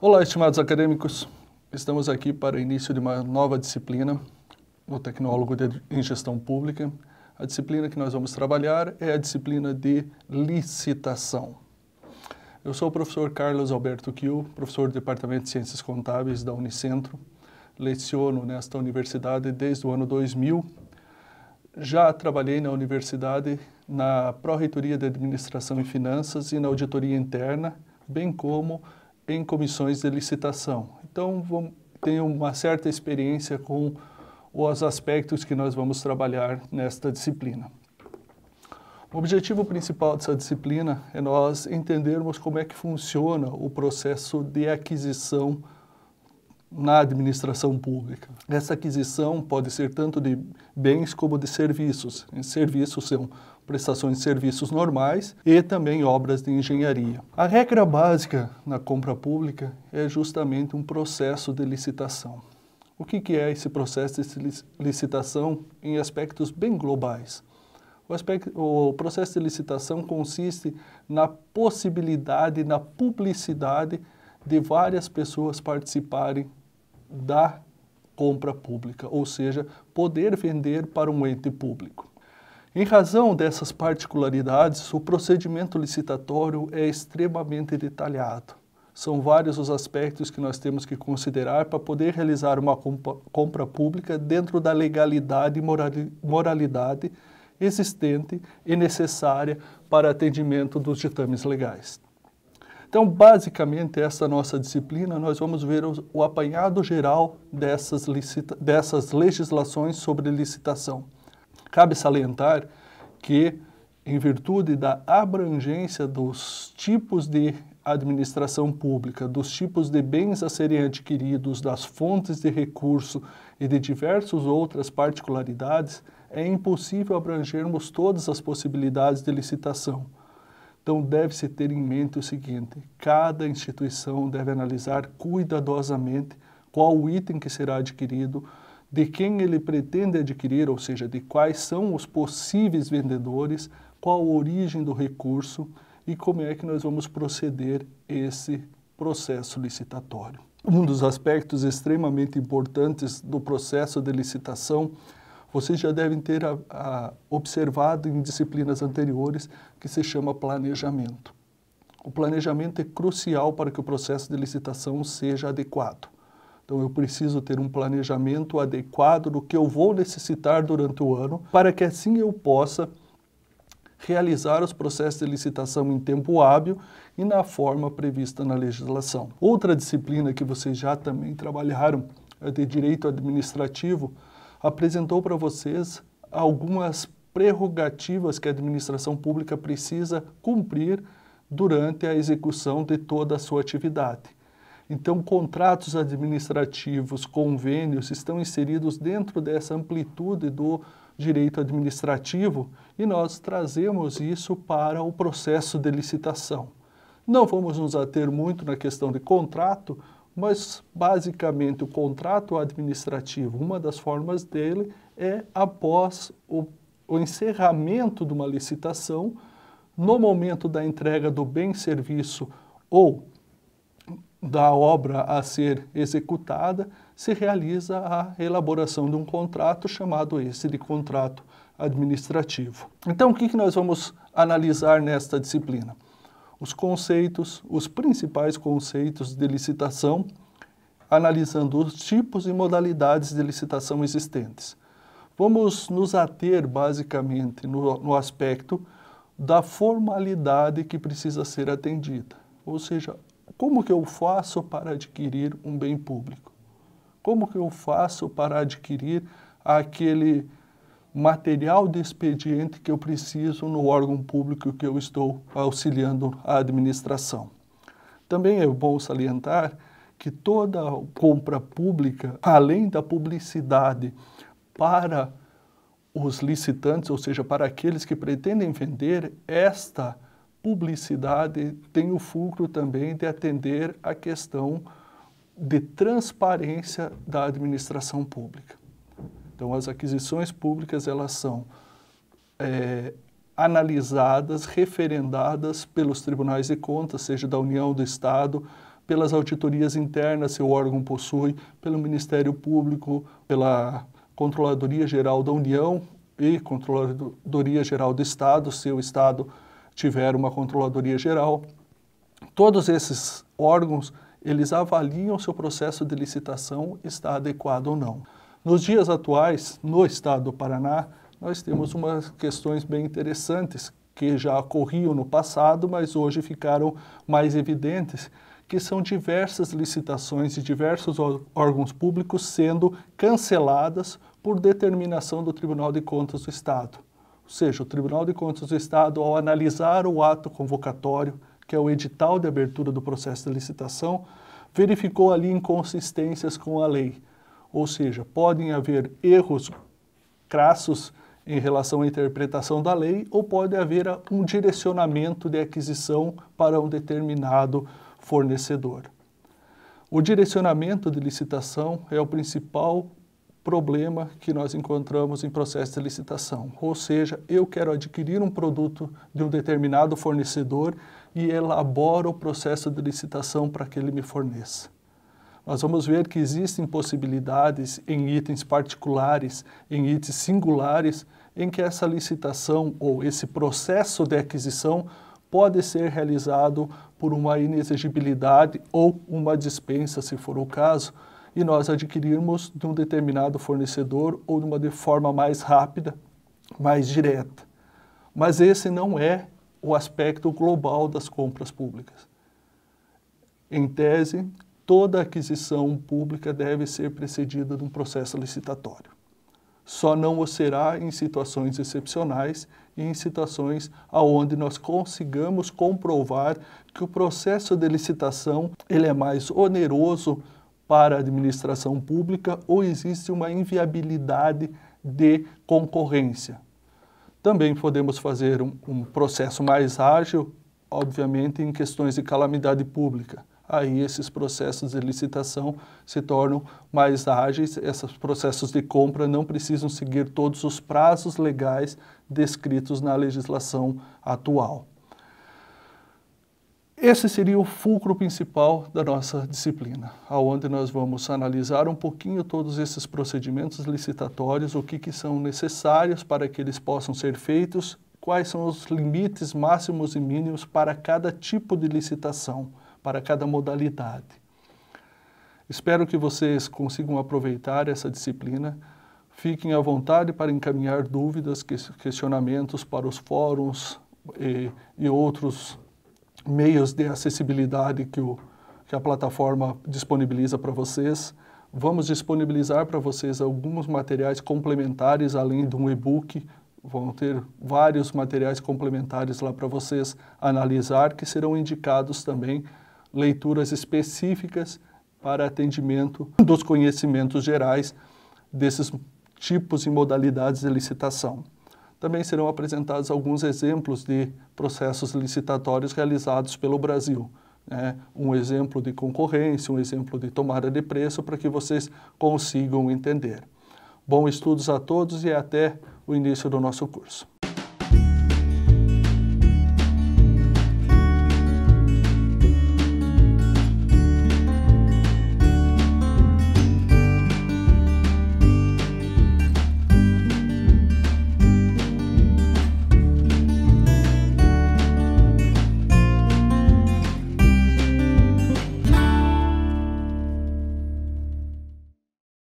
Olá, estimados acadêmicos. Estamos aqui para o início de uma nova disciplina no Tecnólogo de, em Gestão Pública. A disciplina que nós vamos trabalhar é a disciplina de licitação. Eu sou o professor Carlos Alberto Kiel, professor do Departamento de Ciências Contábeis da Unicentro. Leciono nesta universidade desde o ano 2000. Já trabalhei na universidade na Pró-Reitoria de Administração e Finanças e na Auditoria Interna, bem como em comissões de licitação. Então, vamos, tenho uma certa experiência com os aspectos que nós vamos trabalhar nesta disciplina. O objetivo principal dessa disciplina é nós entendermos como é que funciona o processo de aquisição na administração pública. Essa aquisição pode ser tanto de bens como de serviços. Serviços são prestações de serviços normais e também obras de engenharia. A regra básica na compra pública é justamente um processo de licitação. O que, que é esse processo de licitação em aspectos bem globais? O, aspecto, o, processo de licitação consiste na possibilidade, na publicidade de várias pessoas participarem da compra pública, ou seja, poder vender para um ente público. Em razão dessas particularidades, o procedimento licitatório é extremamente detalhado. São vários os aspectos que nós temos que considerar para poder realizar uma compra pública dentro da legalidade e moralidade existente e necessária para atendimento dos ditames legais. Então, basicamente, essa nossa disciplina, nós vamos ver o, o apanhado geral dessas, licita, dessas legislações sobre licitação. Cabe salientar que, em virtude da abrangência dos tipos de administração pública, dos tipos de bens a serem adquiridos, das fontes de recurso e de diversas outras particularidades, é impossível abrangermos todas as possibilidades de licitação. Então, deve-se ter em mente o seguinte: cada instituição deve analisar cuidadosamente qual o item que será adquirido, de quem ele pretende adquirir, ou seja, de quais são os possíveis vendedores, qual a origem do recurso e como é que nós vamos proceder esse processo licitatório. Um dos aspectos extremamente importantes do processo de licitação vocês já devem ter a, a observado em disciplinas anteriores que se chama planejamento. O planejamento é crucial para que o processo de licitação seja adequado. Então, eu preciso ter um planejamento adequado do que eu vou necessitar durante o ano, para que assim eu possa realizar os processos de licitação em tempo hábil e na forma prevista na legislação. Outra disciplina que vocês já também trabalharam é de direito administrativo, apresentou para vocês algumas prerrogativas que a administração pública precisa cumprir durante a execução de toda a sua atividade. Então, contratos administrativos, convênios estão inseridos dentro dessa amplitude do direito administrativo e nós trazemos isso para o processo de licitação. Não vamos nos ater muito na questão de contrato, mas basicamente o contrato administrativo, uma das formas dele é após o, o encerramento de uma licitação, no momento da entrega do bem serviço ou da obra a ser executada, se realiza a elaboração de um contrato chamado esse de contrato administrativo. Então, o que, que nós vamos analisar nesta disciplina? os conceitos, os principais conceitos de licitação, analisando os tipos e modalidades de licitação existentes. Vamos nos ater basicamente no, no aspecto da formalidade que precisa ser atendida, ou seja, como que eu faço para adquirir um bem público? Como que eu faço para adquirir aquele material de expediente que eu preciso no órgão público que eu estou auxiliando a administração. Também é bom salientar que toda compra pública, além da publicidade para os licitantes, ou seja, para aqueles que pretendem vender, esta publicidade tem o fulcro também de atender a questão de transparência da administração pública. Então, as aquisições públicas, elas são é, analisadas, referendadas pelos tribunais de contas, seja da União, do Estado, pelas auditorias internas se o órgão possui, pelo Ministério Público, pela Controladoria Geral da União e Controladoria Geral do Estado, se o Estado tiver uma Controladoria Geral. Todos esses órgãos, eles avaliam se o processo de licitação está adequado ou não. Nos dias atuais, no estado do Paraná, nós temos umas questões bem interessantes que já ocorriam no passado, mas hoje ficaram mais evidentes, que são diversas licitações de diversos órgãos públicos sendo canceladas por determinação do Tribunal de Contas do Estado. Ou seja, o Tribunal de Contas do Estado, ao analisar o ato convocatório, que é o edital de abertura do processo de licitação, verificou ali inconsistências com a lei ou seja, podem haver erros crassos em relação à interpretação da lei ou pode haver um direcionamento de aquisição para um determinado fornecedor. O direcionamento de licitação é o principal problema que nós encontramos em processo de licitação. Ou seja, eu quero adquirir um produto de um determinado fornecedor e elaboro o processo de licitação para que ele me forneça nós vamos ver que existem possibilidades em itens particulares, em itens singulares, em que essa licitação ou esse processo de aquisição pode ser realizado por uma inexigibilidade ou uma dispensa, se for o caso, e nós adquirirmos de um determinado fornecedor ou de uma de forma mais rápida, mais direta. Mas esse não é o aspecto global das compras públicas. Em tese, toda aquisição pública deve ser precedida de um processo licitatório. Só não o será em situações excepcionais e em situações aonde nós consigamos comprovar que o processo de licitação ele é mais oneroso para a administração pública ou existe uma inviabilidade de concorrência. Também podemos fazer um, um processo mais ágil, obviamente, em questões de calamidade pública aí esses processos de licitação se tornam mais ágeis, esses processos de compra não precisam seguir todos os prazos legais descritos na legislação atual. Esse seria o fulcro principal da nossa disciplina, aonde nós vamos analisar um pouquinho todos esses procedimentos licitatórios, o que, que são necessários para que eles possam ser feitos, quais são os limites máximos e mínimos para cada tipo de licitação para cada modalidade. Espero que vocês consigam aproveitar essa disciplina. Fiquem à vontade para encaminhar dúvidas, questionamentos para os fóruns e, e outros meios de acessibilidade que, o, que a plataforma disponibiliza para vocês. Vamos disponibilizar para vocês alguns materiais complementares, além de um e-book. Vão ter vários materiais complementares lá para vocês analisar, que serão indicados também leituras específicas para atendimento dos conhecimentos gerais desses tipos e modalidades de licitação. Também serão apresentados alguns exemplos de processos licitatórios realizados pelo Brasil. Né? Um exemplo de concorrência, um exemplo de tomada de preço, para que vocês consigam entender. Bom estudos a todos e até o início do nosso curso.